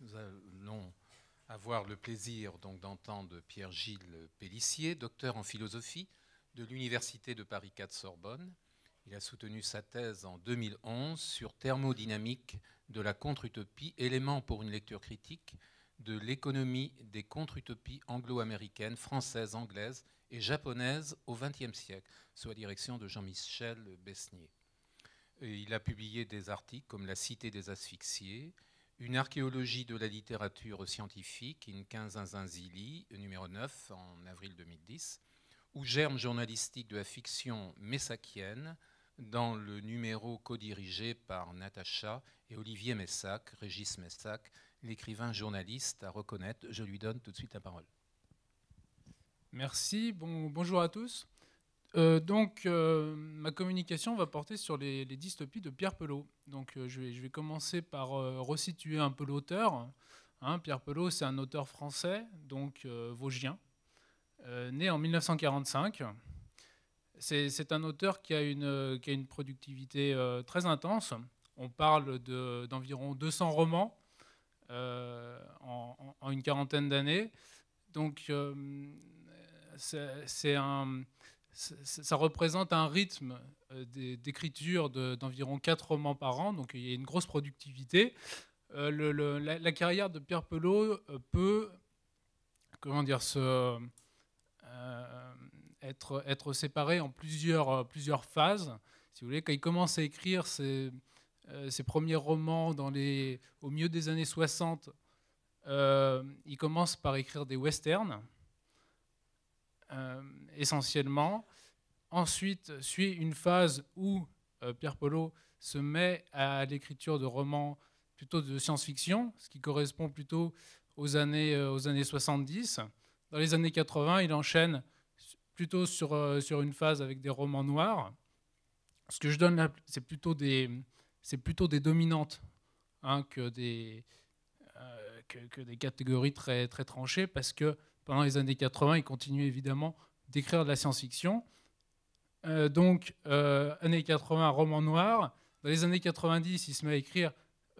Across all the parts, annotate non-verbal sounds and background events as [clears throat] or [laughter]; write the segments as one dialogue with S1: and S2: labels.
S1: Nous allons avoir le plaisir donc d'entendre Pierre-Gilles Pellissier, docteur en philosophie de l'Université de Paris 4 Sorbonne. Il a soutenu sa thèse en 2011 sur thermodynamique de la contre-utopie, élément pour une lecture critique de l'économie des contre-utopies anglo-américaines, françaises, anglaises et japonaises au XXe siècle, sous la direction de Jean-Michel Besnier. il a publié des articles comme La Cité des asphyxiés, une archéologie de la littérature scientifique, in 15 numéro 9, en avril 2010, ou germe journalistique de la fiction messakienne, dans le numéro co-dirigé par Natacha et Olivier Messac, Régis Messac, l'écrivain journaliste à reconnaître. Je lui donne tout de suite la parole. Merci, bonjour à tous. Euh, donc, euh, ma communication va porter sur les, dystopies de Pierre Pelot. Donc, euh, je, vais, commencer par resituer un peu l'auteur. Hein. Pierre Pelot, c'est un auteur français, donc vosgien, né en 1945. C'est un auteur qui a une, productivité très intense. On parle d'environ 200 romans en, en, une quarantaine d'années. Donc, c'est un ça représente un rythme euh, d'écriture d'environ 4 romans par an, donc il y a une grosse productivité. Euh, la, carrière de Pierre Pelot euh, peut comment dire, être, être séparée en plusieurs, plusieurs phases. Si vous voulez, quand il commence à écrire ses, ses premiers romans dans les, au milieu des années 60, il commence par écrire des westerns. Euh, essentiellement. Ensuite suit une phase où euh, Pierre Polo se met à l'écriture de romans plutôt de science-fiction, ce qui correspond plutôt aux années, euh, aux années 70. Dans les années 80, il enchaîne plutôt sur, sur une phase avec des romans noirs. Ce que je donne là, c'est plutôt des, c'est plutôt des dominantes hein, que, des, que, des catégories très, très tranchées, parce que pendant les années 80, il continue évidemment d'écrire de la science-fiction. Euh, donc, euh, années 80, roman noir. Dans les années 90, il se met à écrire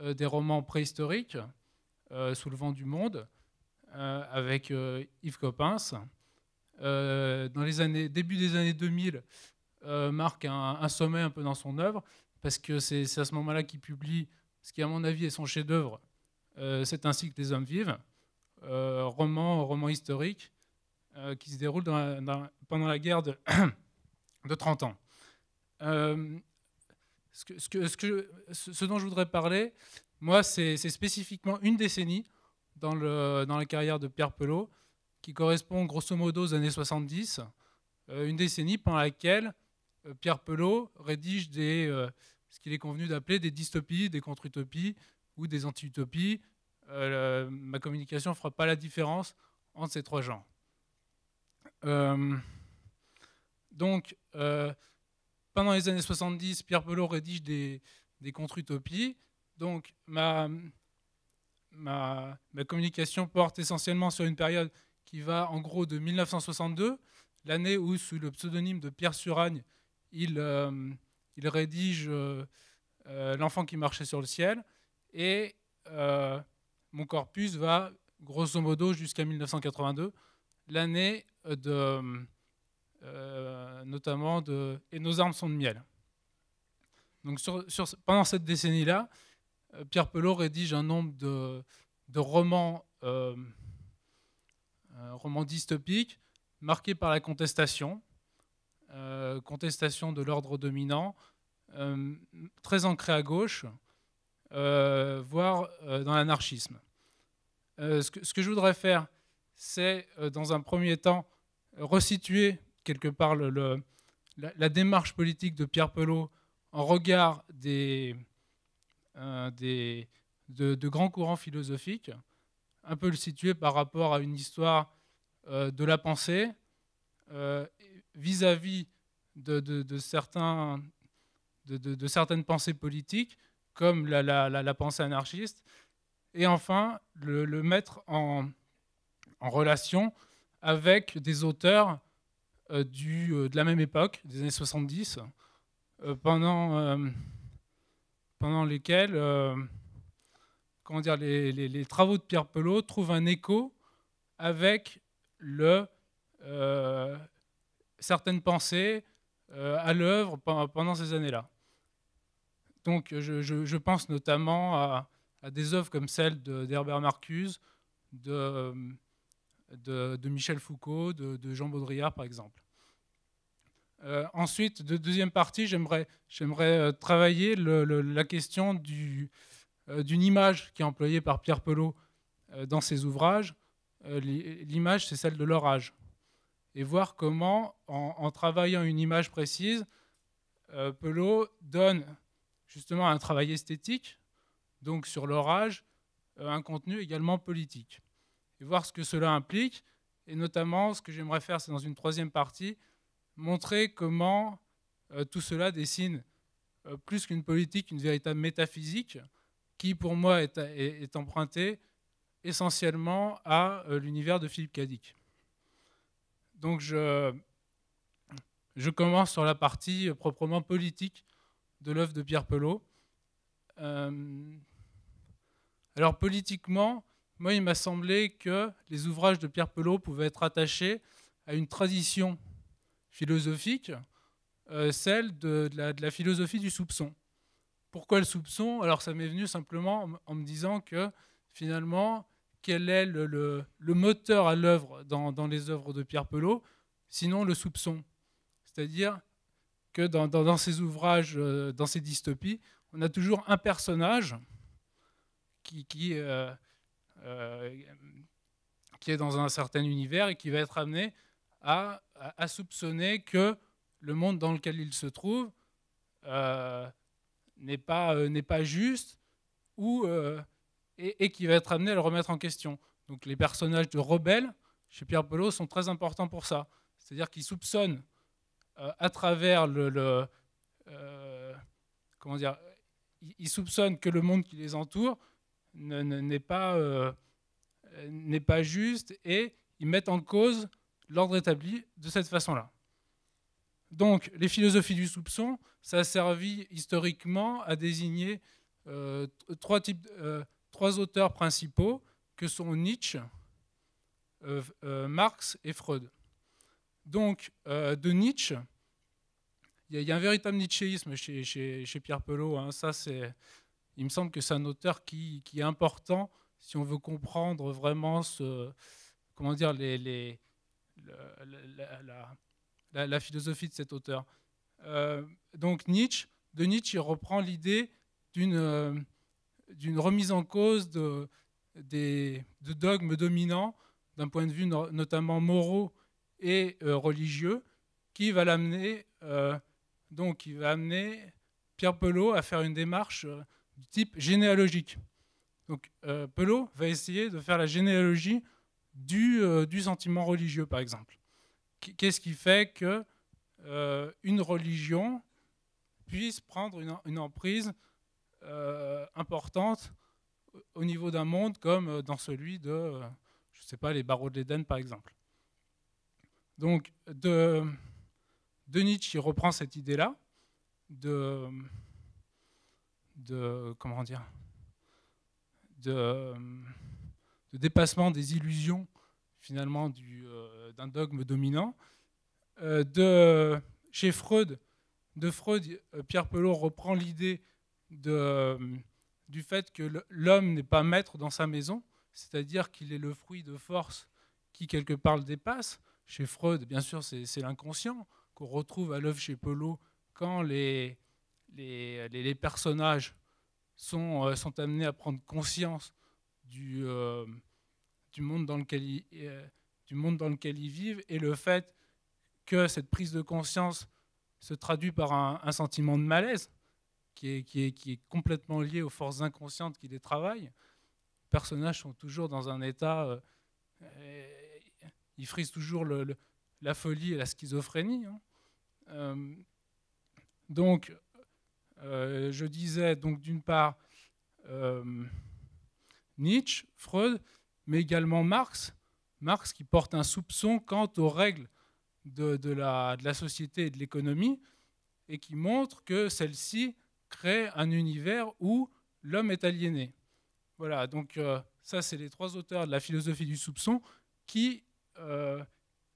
S1: euh, des romans préhistoriques, sous le vent du monde, avec Yves Coppens. dans les années, début des années 2000, marque un, un, sommet un peu dans son œuvre, parce que c'est à ce moment-là qu'il publie ce qui, à mon avis, est son chef-d'œuvre, C'est ainsi que les hommes vivent. Euh, roman, roman historique, euh, qui se déroule pendant la guerre de, 30 [clears throat] ans. Euh, ce, dont je voudrais parler, moi, c'est spécifiquement une décennie dans, la carrière de Pierre Pelot, qui correspond grosso modo aux années 70, une décennie pendant laquelle Pierre Pelot rédige ce qu'il est convenu d'appeler des dystopies, des contre-utopies ou des anti-utopies, euh, ma communication ne fera pas la différence entre ces trois genres. Euh, donc, euh, pendant les années 70, Pierre Belot rédige des, contre-utopies. Donc, ma, ma, communication porte essentiellement sur une période qui va en gros de 1962, l'année où, sous le pseudonyme de Pierre Suragne, il, il rédige L'enfant qui marchait sur le ciel. Et mon corpus va grosso modo jusqu'à 1982, l'année de, euh, notamment de Et nos armes sont de miel. Donc pendant cette décennie-là, euh, Pierre Pelot rédige un nombre de, romans, euh, romans dystopiques marqués par la contestation, contestation de l'ordre dominant, très ancré à gauche, euh, voire euh, dans l'anarchisme. Euh, ce que, je voudrais faire, c'est, dans un premier temps, resituer quelque part la, démarche politique de Pierre Pelot en regard des, de, grands courants philosophiques, un peu le situer par rapport à une histoire de la pensée vis-à-vis de, certaines pensées politiques comme la, pensée anarchiste, et enfin le, mettre en, relation avec des auteurs euh, euh, de la même époque, des années 70, euh, pendant, pendant lesquels comment dire, les, travaux de Pierre Pelot trouvent un écho avec certaines pensées à l'œuvre pendant ces années-là. Donc euh, je, pense notamment à, des œuvres comme celle d'Herbert Marcuse, de, euh, Michel Foucault, de, Jean Baudrillard par exemple. Euh, ensuite, de deuxième partie, j'aimerais travailler la question d'une image qui est employée par Pierre Pelot dans ses ouvrages. l'image, c'est celle de l'orage. Et voir comment, en, travaillant une image précise, Pelot donne justement un travail esthétique, donc sur l'orage, euh, un contenu également politique, et voir ce que cela implique, et notamment ce que j'aimerais faire, c'est dans une troisième partie, montrer comment euh, tout cela dessine euh, plus qu'une politique, une véritable métaphysique, qui pour moi est, empruntée essentiellement à l'univers de Philippe Cadic. Donc je commence sur la partie proprement politique de l'œuvre de Pierre Pelot. Euh, alors politiquement, moi, il m'a semblé que les ouvrages de Pierre Pelot pouvaient être attachés à une tradition philosophique, euh, celle de, la, philosophie du soupçon. Pourquoi le soupçon Alors ça m'est venu simplement en, me disant que finalement, quel est le, moteur à l'œuvre dans, dans les œuvres de Pierre Pelot, sinon le soupçon C'est-à-dire que dans, dans, ces ouvrages, euh, dans ces dystopies, on a toujours un personnage qui, euh, euh, qui, est dans un certain univers et qui va être amené à, soupçonner que le monde dans lequel il se trouve n'est pas, pas juste ou, et, et, qui va être amené à le remettre en question. Donc les personnages de rebelles chez Pierre Polo sont très importants pour ça. C'est-à-dire qu'ils soupçonnent euh, à travers le, euh, comment dire, ils soupçonnent que le monde qui les entoure n'est pas, euh, pas juste et ils mettent en cause l'ordre établi de cette façon-là. Donc, les philosophies du soupçon, ça a servi historiquement à désigner trois, types, trois auteurs principaux que sont Nietzsche, Marx et Freud. Donc, de Nietzsche, il y, a un véritable Nietzscheïsme chez, Pierre Pelot. Hein. Ça, c'est, il me semble que c'est un auteur qui, est important si on veut comprendre vraiment ce, comment dire, les, la, philosophie de cet auteur. Euh, donc Nietzsche, de Nietzsche, il reprend l'idée d'une euh, d'une remise en cause de, des, dogmes dominants, d'un point de vue notamment moraux et euh, religieux, qui va l'amener donc, il va amener Pierre Pelot à faire une démarche euh, du type généalogique. Donc, euh, Pelot va essayer de faire la généalogie du, euh, sentiment religieux, par exemple. Qu'est-ce qui fait que une religion puisse prendre une, une emprise importante au niveau d'un monde comme dans celui de, je ne sais pas, les barreaux de l'Éden, par exemple. Donc, de, de Nietzsche, il reprend cette idée-là de, comment dire, de, dépassement des illusions finalement euh, d'un dogme dominant. Euh, chez Freud, de Freud, euh, Pierre Pelot reprend l'idée du fait que l'homme n'est pas maître dans sa maison, c'est-à-dire qu'il est le fruit de forces qui quelque part le dépassent. Chez Freud, bien sûr, c'est l'inconscient qu'on retrouve à l'œuvre chez Polo quand les, les, les personnages sont, euh, sont, amenés à prendre conscience du, euh, du, monde dans lequel ils, euh, du monde dans lequel ils vivent et le fait que cette prise de conscience se traduit par un, un sentiment de malaise qui est, qui, est, qui est, complètement lié aux forces inconscientes qui les travaillent. Les personnages sont toujours dans un état, ils frisent toujours la folie et la schizophrénie. Hein. Euh, donc, euh, je disais, donc d'une part, euh, Nietzsche, Freud, mais également Marx. Marx qui porte un soupçon quant aux règles de, la, société et de l'économie et qui montre que celle-ci crée un univers où l'homme est aliéné. Voilà, donc ça, c'est les trois auteurs de la philosophie du soupçon qui,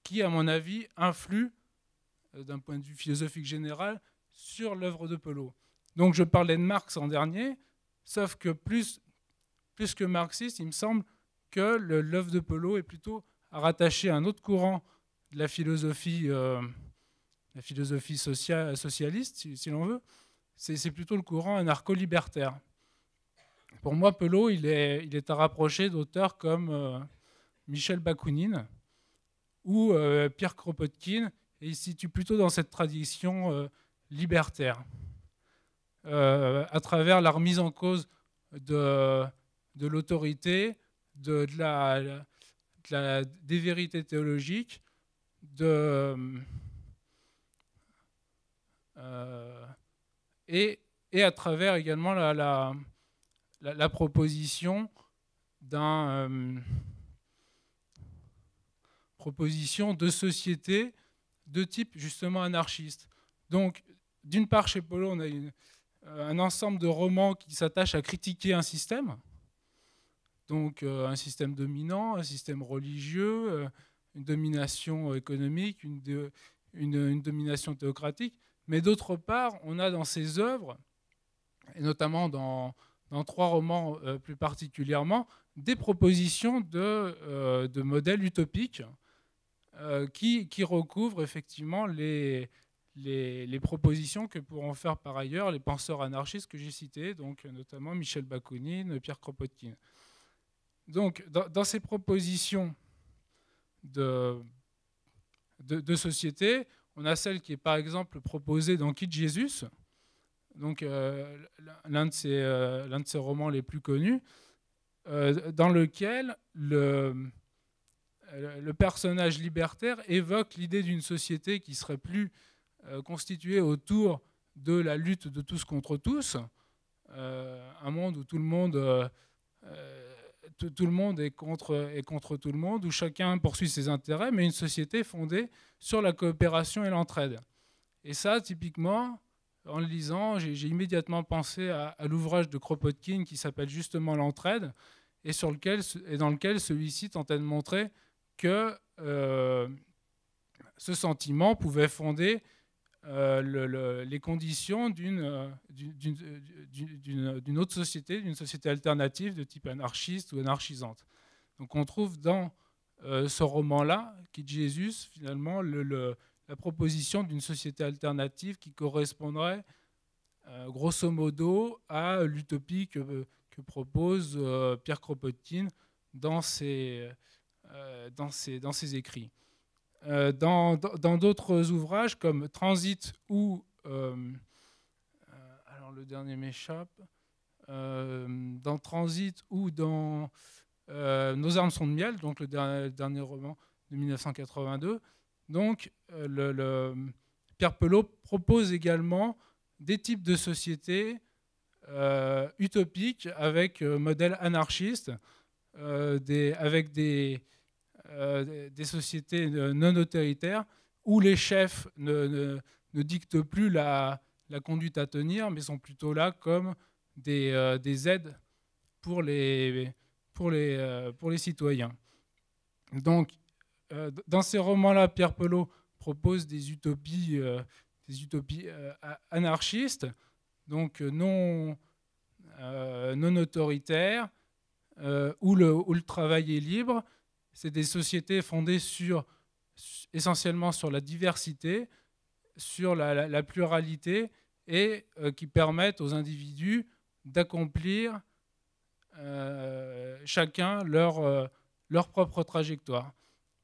S1: qui à mon avis, influent euh, d'un point de vue philosophique général sur l'œuvre de Pelot. Donc je parlais de Marx en dernier, sauf que plus, que marxiste, il me semble que l'œuvre de Pelot est plutôt rattachée à un autre courant de la philosophie, euh, la philosophie socialiste, si, l'on veut. C'est plutôt le courant anarcho-libertaire. Pour moi, Pelot il est, il est à rapprocher d'auteurs comme euh, Michel Bakounine ou Pierre Kropotkin, et il se situe plutôt dans cette tradition euh, libertaire, euh, à travers la remise en cause de, l'autorité, de, la, des vérités théologiques, euh, et, à travers également la, proposition d'un proposition de société de type justement anarchiste. Donc, d'une part, chez Polo, on a euh, un ensemble de romans qui s'attachent à critiquer un système, donc euh, un système dominant, un système religieux, euh, une domination économique, une, domination théocratique. Mais d'autre part, on a dans ses œuvres, et notamment dans, trois romans plus particulièrement, des propositions de modèles utopiques euh, qui, recouvre effectivement les, les, propositions que pourront faire par ailleurs les penseurs anarchistes que j'ai cités, donc notamment Michel Bakounine, Pierre Kropotkin. Donc, dans, ces propositions de, de, société, on a celle qui est par exemple proposée dans Kid Jesus, donc euh, l'un de, euh, de ses romans les plus connus, dans lequel le, le personnage libertaire évoque l'idée d'une société qui serait plus euh, constituée autour de la lutte de tous contre tous, euh, un monde où tout le monde, euh, tout, le monde est, contre, est contre tout le monde, où chacun poursuit ses intérêts, mais une société fondée sur la coopération et l'entraide. Et ça, typiquement, en le lisant, j'ai immédiatement pensé à, l'ouvrage de Kropotkin qui s'appelle justement L'entraide, et, sur lequel, et dans lequel celui-ci tentait de montrer que euh, ce sentiment pouvait fonder euh, les conditions euh, d'une autre société, d'une société alternative de type anarchiste ou anarchisante. Donc on trouve dans ce roman-là, qui Jésus, finalement, le, la proposition d'une société alternative qui correspondrait grosso modo à l'utopie que, que, propose Pierre Kropotkin dans ses... Euh, dans, ses, dans écrits. Euh, dans d'autres ouvrages comme Transit ou... Euh, alors le dernier m'échappe. dans Transit ou dans Nos armes sont de miel, donc le dernier, roman de 1982. Donc Pierre Pelot propose également des types de sociétés utopiques avec modèles modèle anarchiste, des, avec des, euh, des sociétés non autoritaires où les chefs ne, dictent plus la, conduite à tenir, mais sont plutôt là comme des, euh, aides pour les, pour les, euh, pour les citoyens. Donc, dans ces romans-là, Pierre Pelot propose des utopies, des utopies anarchistes, donc non, non autoritaires, où le, où, le, travail est libre, c'est des sociétés fondées sur, essentiellement sur la diversité, sur la, pluralité, et euh, qui permettent aux individus d'accomplir euh, chacun euh, leur, propre trajectoire.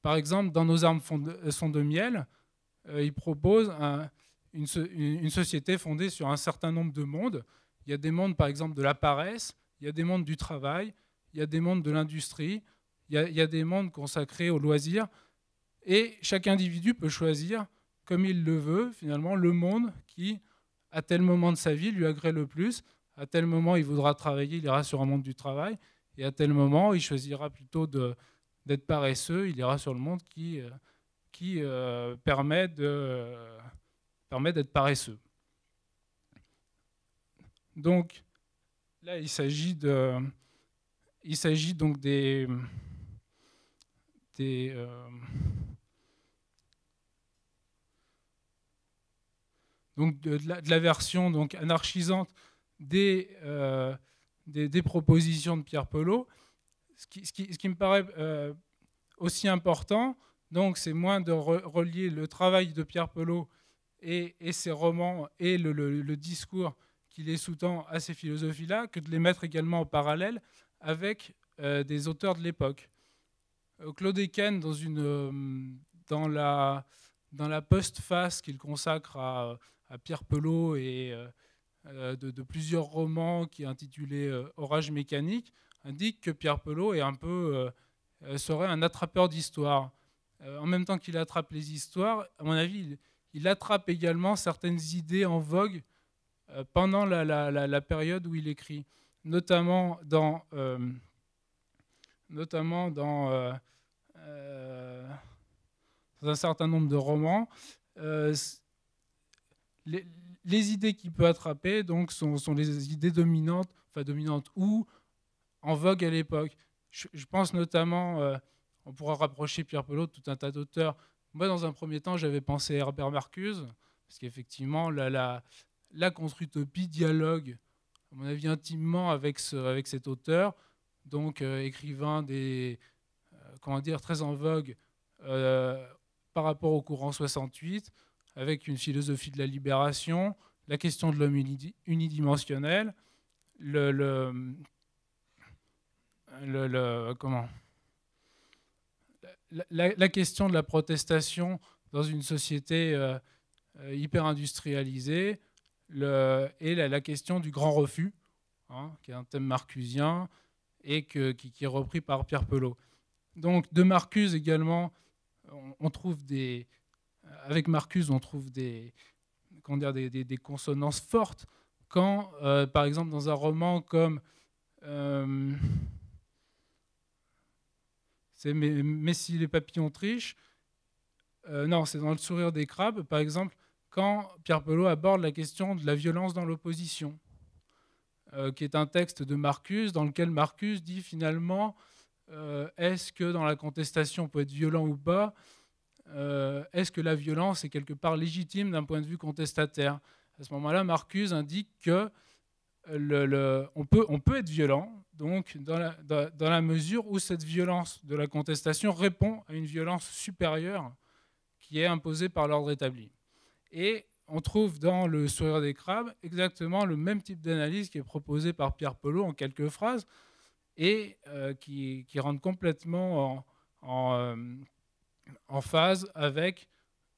S1: Par exemple, dans nos armes sont de miel, ils proposent une, société fondée sur un certain nombre de mondes. Il y a des mondes, par exemple, de la paresse, il y a des mondes du travail, il y a des mondes de l'industrie, il y, a des mondes consacrés aux loisirs, et chaque individu peut choisir, comme il le veut, finalement, le monde qui, à tel moment de sa vie, lui agrée le plus. À tel moment, il voudra travailler, il ira sur un monde du travail, et à tel moment, il choisira plutôt d'être paresseux, il ira sur le monde qui, euh, qui euh, permet d'être paresseux. Donc, là, il s'agit de... Il s'agit donc des, euh, donc de, la, version donc anarchisante des, euh, des, propositions de Pierre Pelot. Ce qui, ce qui, me paraît euh, aussi important, donc, c'est moins de relier le travail de Pierre Pelot et, et ses romans et le, le, discours qui les sous-tend à ces philosophies-là, que de les mettre également en parallèle avec des auteurs de l'époque. Euh, Claude Eken, euh, dans, la, dans la postface qu'il consacre à, Pierre Pelot et euh, de, plusieurs romans qui est intitulé Orage mécanique, indique que Pierre Pelot est un peu, serait un attrapeur d'histoire. en même temps qu'il attrape les histoires, à mon avis, il, attrape également certaines idées en vogue pendant la, période où il écrit, notamment dans notamment euh, euh, dans, un certain nombre de romans. Euh, les, idées qu'il peut attraper donc, sont, les idées dominantes, enfin dominantes ou en vogue à l'époque. Je, pense notamment, on pourra rapprocher Pierre Pelot tout un tas d'auteurs. Moi, dans un premier temps, j'avais pensé à Herbert Marcuse, parce qu'effectivement, la, la, contre-utopie dialogue, à mon avis, intimement avec cet auteur donc euh, écrivain des, euh, comment dire, très en vogue euh, par rapport au courant 68, avec une philosophie de la libération, la question de l'homme unidimensionnel, le, le, comment la, question de la protestation dans une société hyper industrialisée, et la, question du grand refus, hein, qui est un thème marcusien, et qui, est repris par Pierre Pelot. Donc de Marcuse également, on, trouve des, avec Marcuse, on trouve des, comment dire, des, consonances fortes quand, euh, par exemple, dans un roman comme euh, c'est mais, si les papillons trichent, euh, non, c'est dans le sourire des crabes, par exemple, quand Pierre Pelot aborde la question de la violence dans l'opposition. Euh, qui est un texte de Marcus, dans lequel Marcus dit finalement, euh, est-ce que dans la contestation on peut être violent ou pas euh, Est-ce que la violence est quelque part légitime d'un point de vue contestataire À ce moment-là, Marcus indique que on, peut, on, peut, être violent, donc dans la, dans la, mesure où cette violence de la contestation répond à une violence supérieure qui est imposée par l'ordre établi. Et on trouve dans Le sourire des crabes exactement le même type d'analyse qui est proposé par Pierre Polo en quelques phrases et euh, qui, rentre complètement en, euh, phase avec,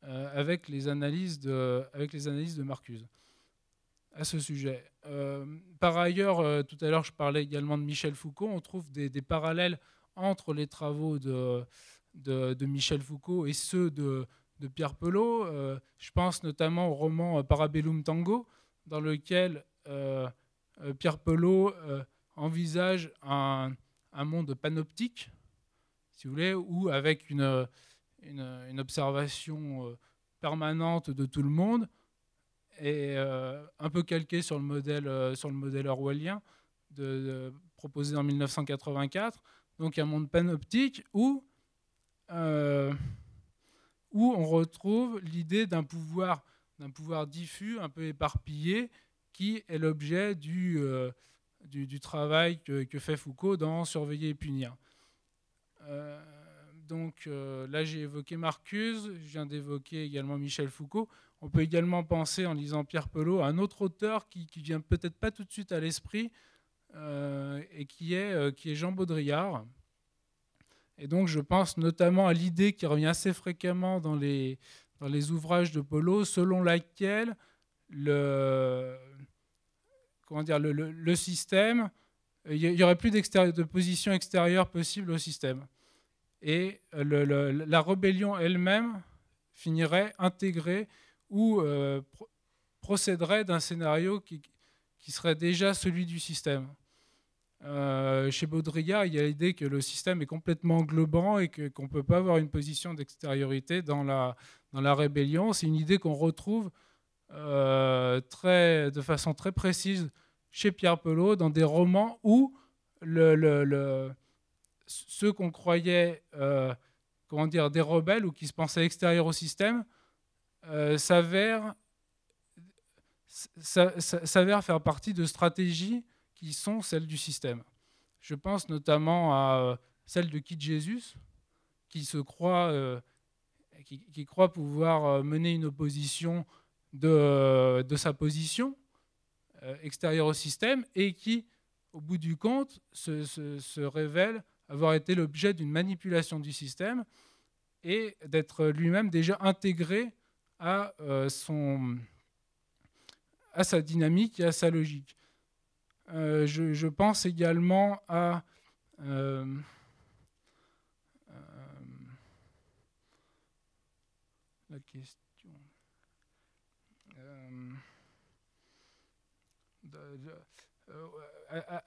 S1: euh, avec, les analyses de, avec les analyses de Marcuse à ce sujet. par ailleurs, tout à l'heure, je parlais également de Michel Foucault. On trouve des, parallèles entre les travaux de, de Michel Foucault et ceux de, Pierre Pelot. Euh, je pense notamment au roman euh, Parabellum Tango, dans lequel euh, Pierre Pelot envisage un, monde panoptique, si vous voulez, ou avec une, une, observation permanente de tout le monde, et un peu calqué sur le modèle, sur le modèle orwellien proposé en 1984, donc un monde panoptique où on retrouve l'idée d'un pouvoir, d'un pouvoir diffus, un peu éparpillé, qui est l'objet du, euh, du, travail que, fait Foucault dans Surveiller et punir. Euh, donc euh, là, j'ai évoqué Marcuse, je viens d'évoquer également Michel Foucault. On peut également penser, en lisant Pierre Pelot, à un autre auteur qui, qui vient peut-être pas tout de suite à l'esprit, et qui est, qui est Jean Baudrillard. Et donc, je pense notamment à l'idée qui revient assez fréquemment dans les, dans les ouvrages de Polo, selon laquelle le, comment dire, le, système, il n'y aurait plus de position extérieure possible au système. Et euh, la rébellion elle-même finirait intégrée ou euh, procéderait d'un scénario qui serait déjà celui du système. Euh, chez Baudrillard, il y a l'idée que le système est complètement globant et qu'on ne peut pas avoir une position d'extériorité dans la, rébellion. C'est une idée qu'on retrouve euh, très, de façon très précise chez Pierre Pelot dans des romans où ceux qu'on croyait euh, comment dire, des rebelles ou qui se pensaient extérieurs au système s'avèrent faire partie de stratégies qui sont celles du système. Je pense notamment à euh, celle de Kid Jesus, qui se croit, euh, qui, croit pouvoir euh, mener une opposition de, sa position extérieure au système et qui, au bout du compte, se, révèle avoir été l'objet d'une manipulation du système et d'être lui-même déjà intégré à, son, à sa dynamique et à sa logique. Euh, je, pense également à... Euh, euh, la question...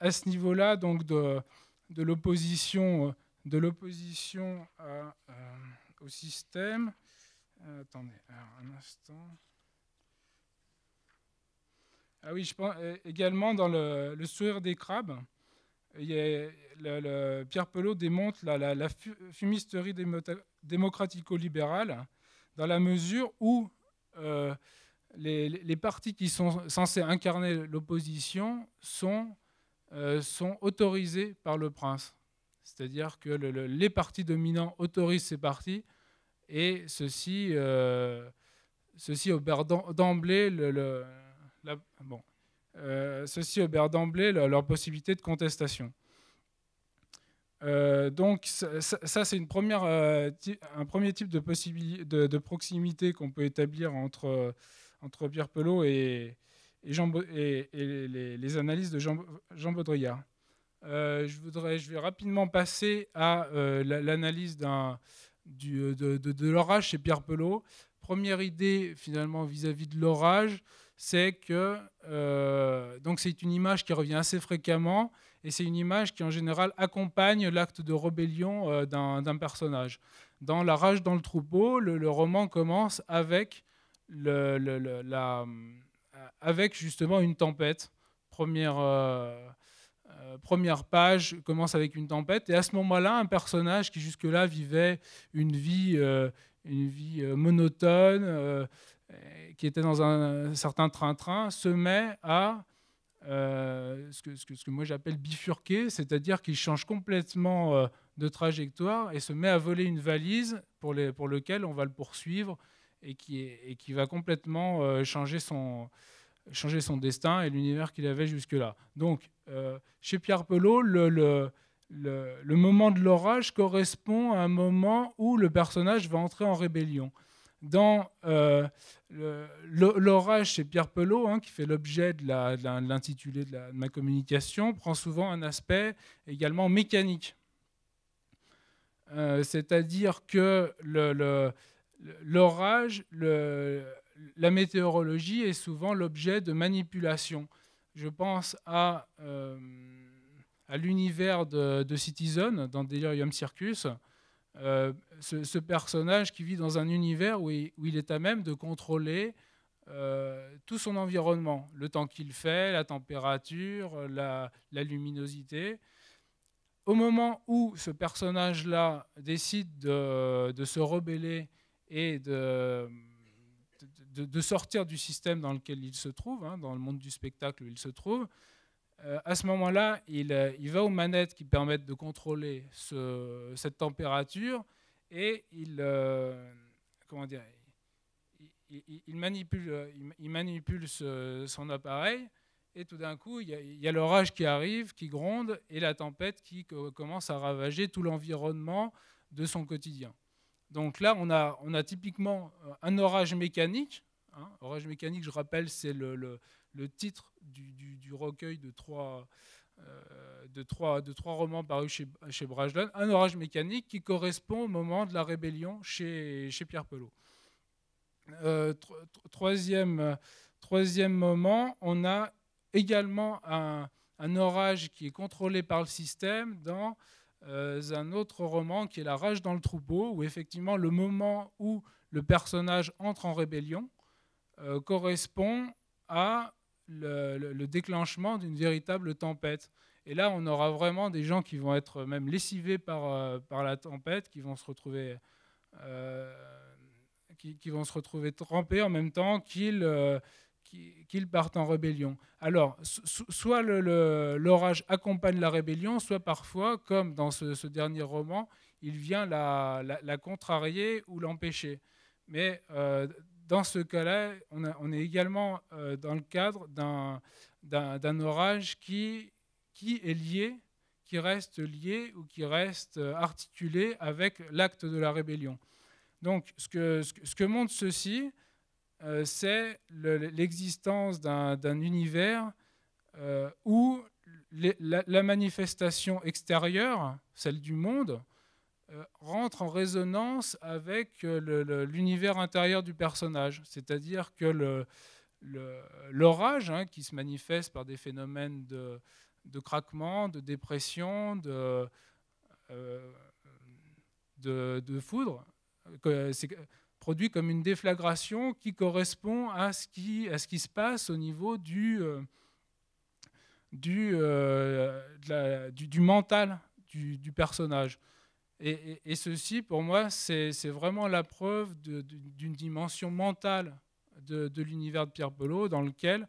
S1: à, ce niveau-là, donc de, de l'opposition de l'opposition au système. attendez, un instant. Ah oui, je pense euh, également dans le, sourire des crabes. Pierre Pelot démontre la, la, fumisterie démocratico-libérale dans la mesure où euh, les, partis qui sont censés incarner l'opposition sont, euh, autorisés par le prince. C'est-à-dire que les partis dominants autorisent ces partis et ceci, euh, ceci d'emblée le, bon, euh, ceci obère d'emblée leur, possibilité de contestation. Euh, donc ça, c'est euh, un premier type de, proximité qu'on peut établir entre, Pierre Pelot et, les, analyses de Jean, Jean Baudrillard. je, vais rapidement passer à l'analyse de, l'orage chez Pierre Pelot. Première idée finalement vis à -vis de l'orage, c'est que euh, donc c'est une image qui revient assez fréquemment et c'est une image qui en général accompagne l'acte de rébellion euh, d'un personnage. Dans La rage dans le troupeau, le, roman commence avec, euh, avec justement une tempête. Première, première page commence avec une tempête et à ce moment-là, un personnage qui jusque-là vivait une vie, une vie monotone qui était dans un, euh, certain train-train se met à euh, ce, que, moi j'appelle bifurquer, c'est-à-dire qu'il change complètement euh, de trajectoire et se met à voler une valise pour, les, pour lequel on va le poursuivre et qui, qui va complètement changer, son, changer son destin et l'univers qu'il avait jusque-là. Donc, chez Pierre Pelot, le, le moment de l'orage correspond à un moment où le personnage va entrer en rébellion dans euh, L'orage chez Pierre Pelot, hein, qui fait l'objet de l'intitulé de, ma communication, prend souvent un aspect également mécanique. Euh, c'est-à-dire que l'orage, la météorologie est souvent l'objet de manipulation. Je pense à, euh, l'univers de, de, Citizen dans Delirium Circus, euh, ce, personnage qui vit dans un univers où il, est à même de contrôler euh, tout son environnement, le temps qu'il fait, la température, la, luminosité. Au moment où ce personnage-là décide de, se rebeller et de, sortir du système dans lequel il se trouve, hein, dans le monde du spectacle où il se trouve, euh, à ce moment-là, il, euh, il, va aux manettes qui permettent de contrôler cette température et il, euh, comment il manipule, son appareil. Et tout d'un coup, il y, a, l'orage qui arrive, qui gronde, et la tempête qui commence à ravager tout l'environnement de son quotidien. Donc là, on a, on a typiquement un orage mécanique. Hein. Orage mécanique, je rappelle, c'est le, le titre du, recueil euh, de trois, romans parus chez, chez Un orage mécanique, qui correspond au moment de la rébellion chez, Pierre Pelot. Euh, troisième, moment, on a également un, orage qui est contrôlé par le système dans euh, un autre roman qui est La rage dans le troupeau, où effectivement le moment où le personnage entre en rébellion correspond à le, déclenchement d'une véritable tempête. Et là, on aura vraiment des gens qui vont être même lessivés par, euh, par la tempête, qui vont se retrouver euh, qui, vont se retrouver trempés en même temps qu'ils euh, partent en rébellion. Alors, soit l'orage accompagne la rébellion, soit parfois, comme dans ce, dernier roman, il vient la, contrarier ou l'empêcher. Mais dans ce cas-là, on, est également euh, dans le cadre d'un orage qui, est lié, qui reste lié ou qui reste euh, articulé avec l'acte de la rébellion. Donc, ce que, montre ceci, euh, c'est l'existence d'un univers où la, manifestation extérieure, celle du monde, euh, rentre en résonance avec euh, l'univers intérieur du personnage. C'est-à-dire que l'orage, hein, qui se manifeste par des phénomènes de, craquement, de dépression, de, euh, foudre, produit comme une déflagration qui correspond à ce qui, se passe au niveau du, mental du personnage. Et, ceci, pour moi, c'est vraiment la preuve d'une dimension mentale de, l'univers de Pierre Belot, dans lequel,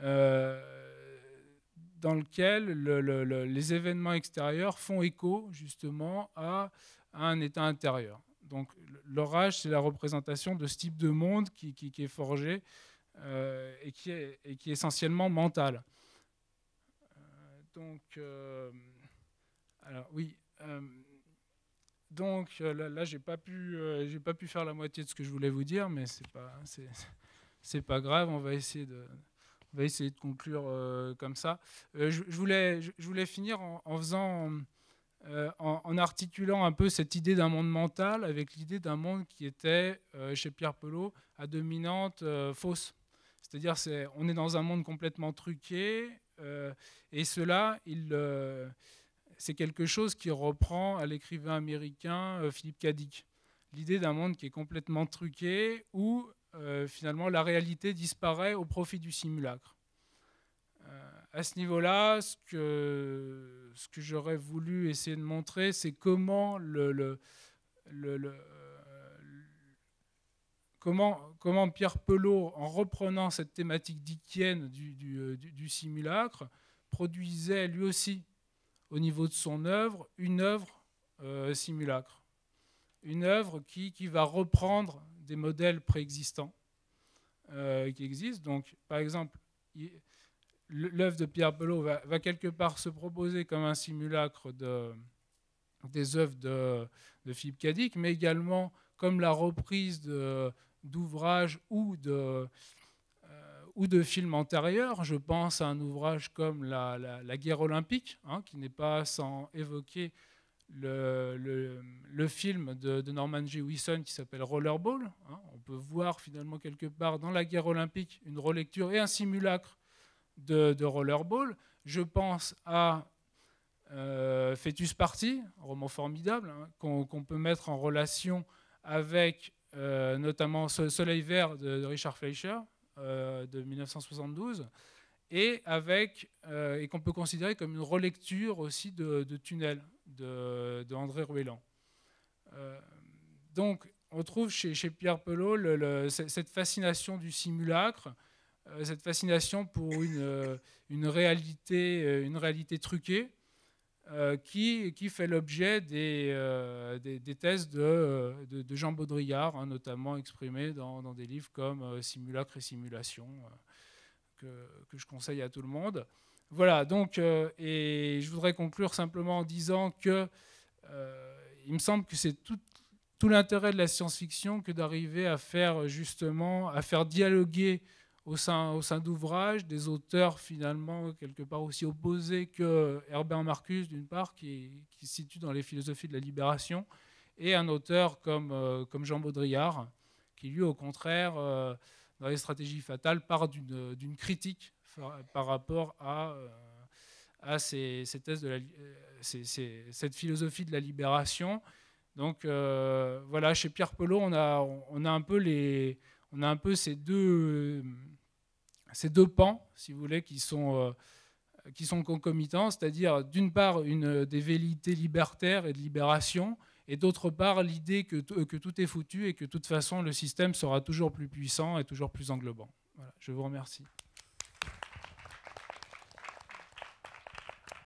S1: euh, dans lequel les événements extérieurs font écho justement à, un état intérieur. Donc l'orage, c'est la représentation de ce type de monde qui, est forgé euh, et, qui est, qui est, essentiellement mental. Euh, donc, alors oui. Donc euh, là, je j'ai pas pu, euh, j'ai pas pu faire la moitié de ce que je voulais vous dire, mais c'est pas, c'est, pas grave. On va essayer de, on va essayer de conclure euh, comme ça. je, voulais, je, voulais finir en, faisant, en, articulant un peu cette idée d'un monde mental avec l'idée d'un monde qui était chez Pierre Pelot à dominante fausse. C'est-à-dire, c'est, on est dans un monde complètement truqué, et cela, il c'est quelque chose qui reprend à l'écrivain américain euh, Philippe Dick. L'idée d'un monde qui est complètement truqué, où euh, finalement la réalité disparaît au profit du simulacre. Euh, à ce niveau-là, ce que, ce que j'aurais voulu essayer de montrer, c'est comment le, Comment, comment, Pierre Pelot, en reprenant cette thématique dickienne du simulacre, produisait lui aussi au niveau de son œuvre une œuvre euh, simulacre, une œuvre qui, va reprendre des modèles préexistants euh, qui existent. Donc, par exemple, l'œuvre de Pierre Belot va, quelque part se proposer comme un simulacre de, des œuvres de, de Philippe Cadic, mais également comme la reprise d'ouvrages ou de, ou de films antérieurs. Je pense à un ouvrage comme La, la, guerre olympique, hein, qui n'est pas sans évoquer le, le, film de, Norman G. Wilson qui s'appelle Rollerball. Hein. On peut voir finalement quelque part dans La guerre olympique une relecture et un simulacre de, de Rollerball. Je pense à euh, Fetus Party, roman formidable, hein, qu'on peut mettre en relation avec euh, notamment Soleil vert de Richard Fleischer, euh, de 1972 et, avec, euh, et qu'on peut considérer comme une relecture aussi de, Tunnel de, André Ruellan. Euh, donc, on trouve chez, Pierre Pelot cette fascination du simulacre, cette fascination pour une, une, réalité, une réalité truquée, euh, qui, fait l'objet des, euh, des, thèses euh, de, de, Jean Baudrillard, hein, notamment exprimées dans, dans, des livres comme Simulacre et Simulation, que, que, je conseille à tout le monde. Voilà, donc, et je voudrais conclure simplement en disant que il me semble que c'est tout, tout l'intérêt de la science-fiction que d'arriver à faire justement, à faire dialoguer au sein, au sein d'ouvrages des auteurs finalement quelque part aussi opposés que Herbert marcus d'une part, qui, qui, se situe dans les philosophies de la libération, et un auteur comme, euh, comme Jean Baudrillard, qui lui au contraire, euh, dans les stratégies fatales, part d'une critique par rapport à, euh, à ces, ces thèses de cette philosophie de la libération. Donc voilà, chez Pierre Pelot, on a, on a un peu les... On a un peu ces deux, ces deux pans, si vous voulez, qui sont, euh, qui sont concomitants, c'est-à-dire d'une part une, euh, des vélités libertaires et de libération, et d'autre part l'idée que, euh, que, tout est foutu et que de toute façon le système sera toujours plus puissant et toujours plus englobant. Voilà, je vous remercie.